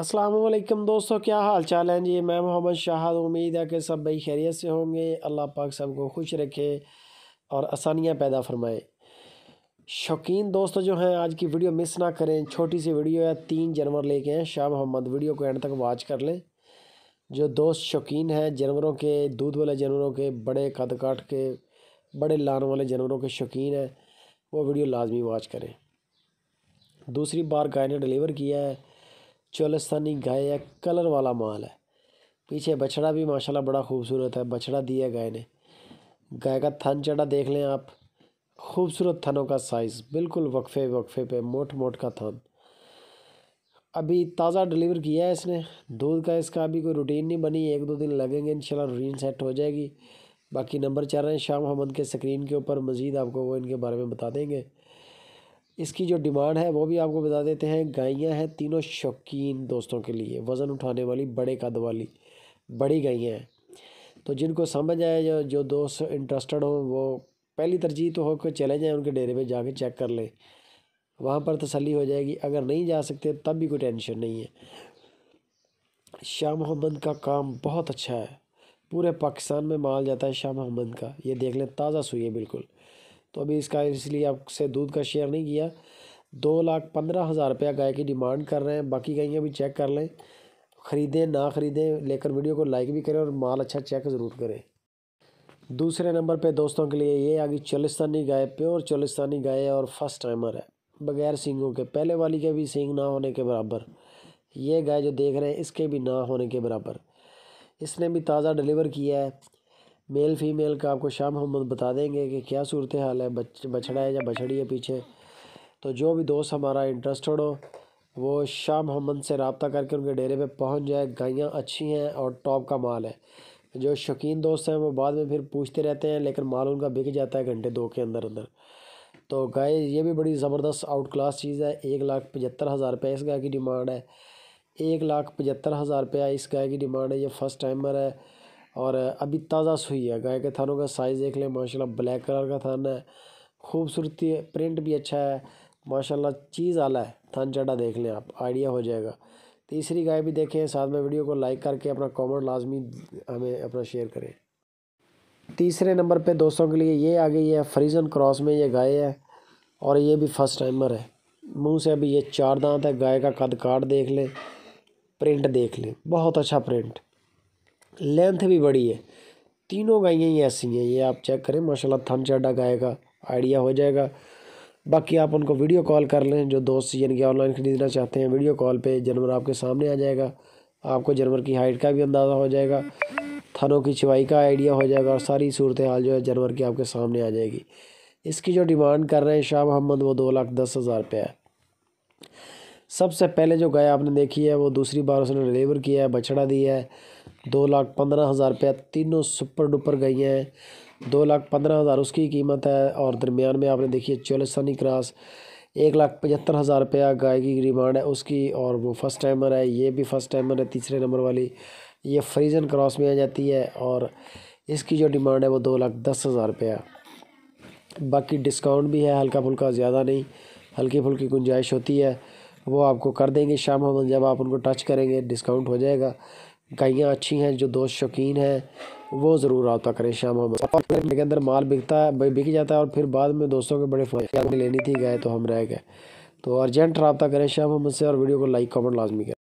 असलम दोस्तों क्या हाल चाल हैं जी मैं मोहम्मद शाहद उम्मीद है कि सब भाई खैरियत से होंगे अल्लाह पाक सबको खुश रखे और आसानियाँ पैदा फरमाए शौकीन दोस्तों जो हैं आज की वीडियो मिस ना करें छोटी सी वीडियो है तीन जानवर लेके हैं शाह मोहम्मद वीडियो को एंड तक वॉच कर लें जो दोस्त शौकीन हैं जानवरों के दूध वाले जानवरों के बड़े कद काट के बड़े लान वाले जानवरों के शौकीन हैं वो वीडियो लाजमी वॉच करें दूसरी बार गाय ने डिलीवर किया है चौलस्तानी गाय या कलर वाला माल है पीछे बछड़ा भी माशाल्लाह बड़ा खूबसूरत है बछड़ा दिया गाय ने गाय का थन चढ़ा देख लें आप खूबसूरत थनों का साइज़ बिल्कुल वक्फे वक्फे पे मोट मोट का थन अभी ताज़ा डिलीवर किया है इसने दूध का इसका अभी कोई रूटीन नहीं बनी एक दो दिन लगेंगे इंशाल्लाह रूटीन सेट हो जाएगी बाकी नंबर चल रहे हैं शाह मोहम्मद के स्क्रीन के ऊपर मज़ीद आपको वो इनके बारे में बता देंगे इसकी जो डिमांड है वो भी आपको बता देते हैं गाइयाँ हैं तीनों शौकीन दोस्तों के लिए वज़न उठाने वाली बड़े कद वाली बड़ी गाइयाँ हैं तो जिनको समझ आए जो जो दोस्त इंटरेस्टेड हों वो पहली तरजीह तो होकर चले जाएँ उनके डेरे पे जाके चेक कर लें वहाँ पर तसली हो जाएगी अगर नहीं जा सकते तब भी कोई टेंशन नहीं है शाह मोहम्मद का काम बहुत अच्छा है पूरे पाकिस्तान में माल जाता है शाह मोहम्मद का ये देख लें ताज़ा सुई है बिल्कुल तो अभी इसका इसलिए आपसे दूध का शेयर नहीं किया दो लाख पंद्रह हज़ार रुपया गाय की डिमांड कर रहे हैं बाकी गाय भी चेक कर लें ख़रीदें ना ख़रीदें लेकर वीडियो को लाइक भी करें और माल अच्छा चेक ज़रूर करें दूसरे नंबर पे दोस्तों के लिए ये आगे गई चोलिस्तानी गाय प्योर चोलिस्तानी गाय और फर्स्ट टाइमर है बगैर सिंगों के पहले वाली के भी सिंग ना होने के बराबर ये गाय जो देख रहे हैं इसके भी ना होने के बराबर इसने भी ताज़ा डिलीवर किया है मेल फीमेल का आपको शाम मोहम्मद बता देंगे कि क्या सूरत हाल है बच बछड़ा है या बछड़ी है पीछे तो जो भी दोस्त हमारा इंटरेस्टेड हो वो शाह मोहम्मद से रबता करके उनके डेरे पे पहुंच जाए गायें अच्छी हैं और टॉप का माल है जो शौकीन दोस्त हैं वो बाद में फिर पूछते रहते हैं लेकिन माल उनका बिक जाता है घंटे दो के अंदर अंदर तो गाय ये भी बड़ी ज़बरदस्त आउट क्लास चीज़ है एक लाख पचहत्तर हज़ार रुपया इस गाय की डिमांड है एक लाख पचहत्तर हज़ार रुपया इस गाय की डिमांड है ये फ़र्स्ट टाइमर है और अभी ताज़ा सुई है गाय के थानों का साइज़ देख लें माशाल्लाह ब्लैक कलर का थान है खूबसूरती है प्रिंट भी अच्छा है माशाल्लाह चीज़ आला है थान चढ़ा देख लें आप आइडिया हो जाएगा तीसरी गाय भी देखें साथ में वीडियो को लाइक करके अपना कॉमेंट लाजमी हमें अपना शेयर करें तीसरे नंबर पर दोस्तों के लिए ये आ गई है फ्रीजन क्रॉस में ये गाय है और ये भी फर्स्ट टाइमर है मुँह से अभी ये चार दांत है गाय का कद काट देख लें प्रिंट देख लें बहुत अच्छा प्रिंट लेंथ भी बड़ी है तीनों गायें ही ऐसी हैं ये आप चेक करें माशाल्लाह थन चढ़ा गाय का आइडिया हो जाएगा बाकी आप उनको वीडियो कॉल कर लें जो दोस्त यानी कि ऑनलाइन ख़रीदना चाहते हैं वीडियो कॉल पे जानवर आपके सामने आ जाएगा आपको जानवर की हाइट का भी अंदाज़ा हो जाएगा थनों की छिवाई का आइडिया हो जाएगा और सारी सूरत हाल जो है जानवर की आपके सामने आ जाएगी इसकी जो डिमांड कर रहे हैं शाह मोहम्मद वो दो लाख दस हज़ार रुपये है सबसे पहले जो गाय आपने देखी है वो दूसरी बार उसने डिलीवर किया है बछड़ा दिया है दो लाख पंद्रह हज़ार रुपया तीनों सुपर डुपर गई हैं दो लाख पंद्रह हज़ार उसकी कीमत है और दरमियान में आपने देखी है सनी क्रॉस एक लाख पचहत्तर हज़ार रुपया गाय की डिमांड है उसकी और वो फर्स्ट टाइमर है ये भी फर्स्ट टाइमर है तीसरे नंबर वाली ये फ्रीजन क्रॉस में आ जाती है और इसकी जो डिमांड है वो दो लाख दस हज़ार रुपया बाकी डिस्काउंट भी है हल्का फुल्का ज़्यादा नहीं हल्की फुल्की गुंजाइश होती है वो आपको कर देंगे शाम हम जब आप उनको टच करेंगे डिस्काउंट हो जाएगा गाइयाँ अच्छी हैं जो दोस्त शौकीन हैं वो ज़रूर रबता करें शाम हम के अंदर माल बिकता है बिक जाता है और फिर बाद में दोस्तों के बड़े फ़ोन लेनी थी गए तो हम रह गए तो अर्जेंट रबता करें शाम हम से और वीडियो को लाइक कमेंट लाजमी करें